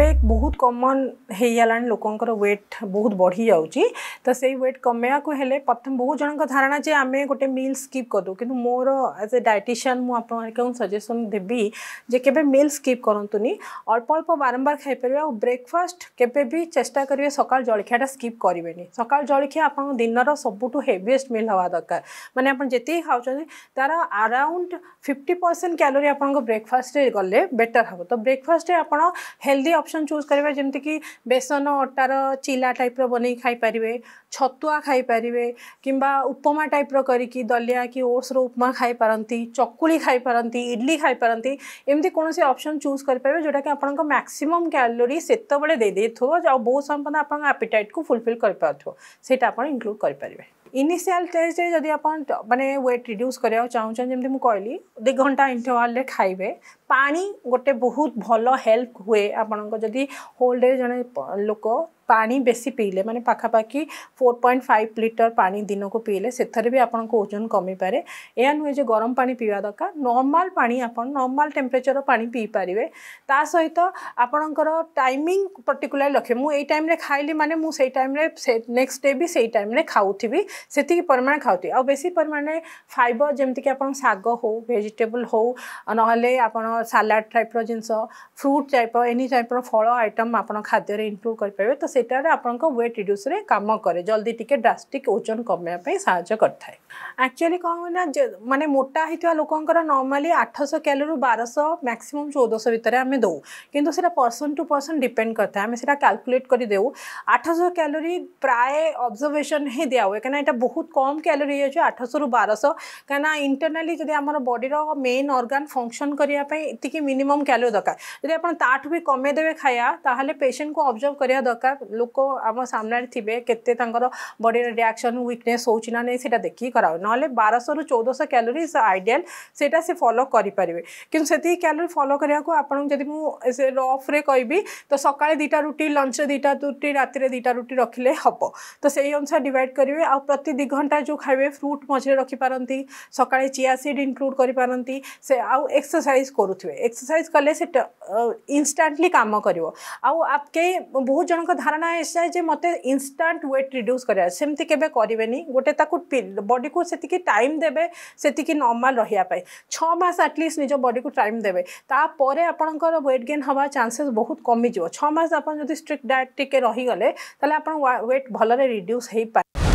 एब बहुत कमन हो लोकर व्वेट बहुत बढ़ी जा तो से व्वेट प्रथम बहुत जन धारणा जे आम गोटे मिल स्किप करदे कि मोर एज ए डायटिशियान मुझे सजेसन देवी जे के मिल स्कीप कर अल्प अल्प बारंबार खाईपर आ ब्रेकफास्ट के चेषा करेंगे सका जलखियाटा स्कीप करेंगे सका जलखिया आप दिन सब हेवीएस्ट मिल हाँ दरकार मैंने जिते खाऊ तार आराउंड फिफ्टी परसेंट क्यालोरी आप ब्रेकफास्ट गले बेटर हे तो ब्रेकफास्ट आप हेल्दी অপশন চুজ কৰিব যেমতে কি বেসন অটৰ চিলা টাইপৰ বনাই খাই পৰিবে ছতুয়া খাই পৰিবে কিম্বা উপমা টাইপৰ কৰি কি দালিয়া কি ওসৰ উপমা খাই পৰন্তি চক্কুলি খাই পৰন্তি ইডলি খাই পৰন্তি এমতে কোনসি অপশন চুজ কৰি পাবে জোডা কি আপোনাক মাক্সিমাম ক্যালৰি সেত বলে দে দে থো যাও বহুত সম্পদা আপোনাক অ্যাপেটাইট কো ফুলফিল কৰি পাথো সেটা আপোন ইনক্লুড কৰি পৰিবে ଇନିସିଆଲ୍ ଷ୍ଟେଜ୍ରେ ଯଦି ଆପଣ ମାନେ ୱେଟ୍ ରିଡ୍ୟୁସ୍ କରିବାକୁ ଚାହୁଁଛନ୍ତି ଯେମିତି ମୁଁ କହିଲି ଦୁଇ ଘଣ୍ଟା ଇଣ୍ଟରଭାଲ୍ରେ ଖାଇବେ ପାଣି ଗୋଟେ ବହୁତ ଭଲ ହେଲ୍ପ ହୁଏ ଆପଣଙ୍କ ଯଦି ହୋଲ୍ ଡେ ଜଣେ ଲୋକ ପାଣି ବେଶୀ ପିଇଲେ ମାନେ ପାଖାପାଖି ଫୋର୍ ପଏଣ୍ଟ ଫାଇଭ୍ ଲିଟର ପାଣି ଦିନକୁ ପିଇଲେ ସେଥିରେ ବି ଆପଣଙ୍କ ଓଜନ କମିପାରେ ଏହା ନୁହେଁ ଯେ ଗରମ ପାଣି ପିଇବା ଦରକାର ନର୍ମାଲ୍ ପାଣି ଆପଣ ନର୍ମାଲ୍ ଟେମ୍ପରେଚରର ପାଣି ପିଇପାରିବେ ତା ସହିତ ଆପଣଙ୍କର ଟାଇମିଂ ପର୍ଟିକୁଲାର ଲକ୍ଷ୍ୟ ମୁଁ ଏଇ ଟାଇମ୍ରେ ଖାଇଲି ମାନେ ମୁଁ ସେଇ ଟାଇମ୍ରେ ନେକ୍ସଟ ଡେ ବି ସେଇ ଟାଇମ୍ରେ ଖାଉଥିବି ସେତିକି ପରିମାଣ ଖାଉଥିବି ଆଉ ବେଶୀ ପରିମାଣରେ ଫାଇବର ଯେମିତିକି ଆପଣ ଶାଗ ହଉ ଭେଜିଟେବୁଲ୍ ହଉ ନହେଲେ ଆପଣ ସାଲାଡ଼ ଟାଇପ୍ର ଜିନିଷ ଫ୍ରୁଟ୍ ଟାଇପ୍ର ଏନି ଟାଇପ୍ର ଫଳ ଆଇଟମ୍ ଆପଣ ଖାଦ୍ୟରେ ଇନକ୍ଲୁଡ଼ କରିପାରିବେ ତ सेटार से आपट रिड्यूस कम कै जल्दी टी ड्रास्टिक ओजन कमे साए एक्चुअली कौन हुए ना मानते मोटा होता लोकर नर्माली आठश क्यालोरी बारश मैक्सीम चौदश भितर आम दौ कि पर्सन टू पर्सन डिपेड करता है आम कर दे आठश क्यालोरी प्राय अब्जरभेसन ही दिहे क्या यहाँ बहुत कम क्यालोरी हो आठश रु बारश कहीं इंटरनाली जब आम बडी मेन अर्गान फंक्शन करने मिनिमम क्यालोरी दरकार जब आप भी कमेदे खाया तो पेसेंट को अबजर्व करने दरकार लोक आम सामने थे के बडी रियाक्शन विकनेस हो ना नहीं देखिए करा ना बारश रु चौदह क्यालोरी आइडियाल से फलो करेंगे कितनी क्यालोरी फलो कराक आपड़ी मुझे रफ्रे कह तो सका दुटा रुटी लंच दुटा रुटी रात दुटा रुटी रखिले हम तो से ही अनुसार डिवाइड करेंगे आ प्रति दि घंटा जो खाइबे फ्रूट मझे रखिपारती सका चिया सीड इनक्लूड कर से आउ एक्सरसाइज करुवे एक्सरसाइज कले इनस्टाटली कम कर आउ बहुत जन धारा ধারণা ଆସିଯାଏ ଯେ ମୋତେ ଇନଷ୍ଟାଣ୍ଟ ୱେଟ୍ ରିଡ୍ୟୁସ୍ କରିବା ସେମିତି କେବେ କରିବେନି ଗୋଟେ ତାକୁ ବଡିକୁ ସେତିକି ଟାଇମ୍ ଦେବେ ସେତିକି ନର୍ମାଲ୍ ରହିବା ପାଇଁ ଛଅ ମାସ ଆଟଲିଷ୍ଟ ନିଜ ବଡିକୁ ଟାଇମ୍ ଦେବେ ତାପରେ ଆପଣଙ୍କର ୱେଟ୍ ଗେନ୍ ହେବା ଚାନ୍ସେସ୍ ବହୁତ କମିଯିବ ଛଅ ମାସ ଆପଣ ଯଦି ଷ୍ଟ୍ରିକ୍ଟ ଡାଏଟ୍ ଟିକେ ରହିଗଲେ ତାହେଲେ ଆପଣ ୱେଟ୍ ଭଲରେ ରିଡ୍ୟୁସ୍ ହେଇପାରିବେ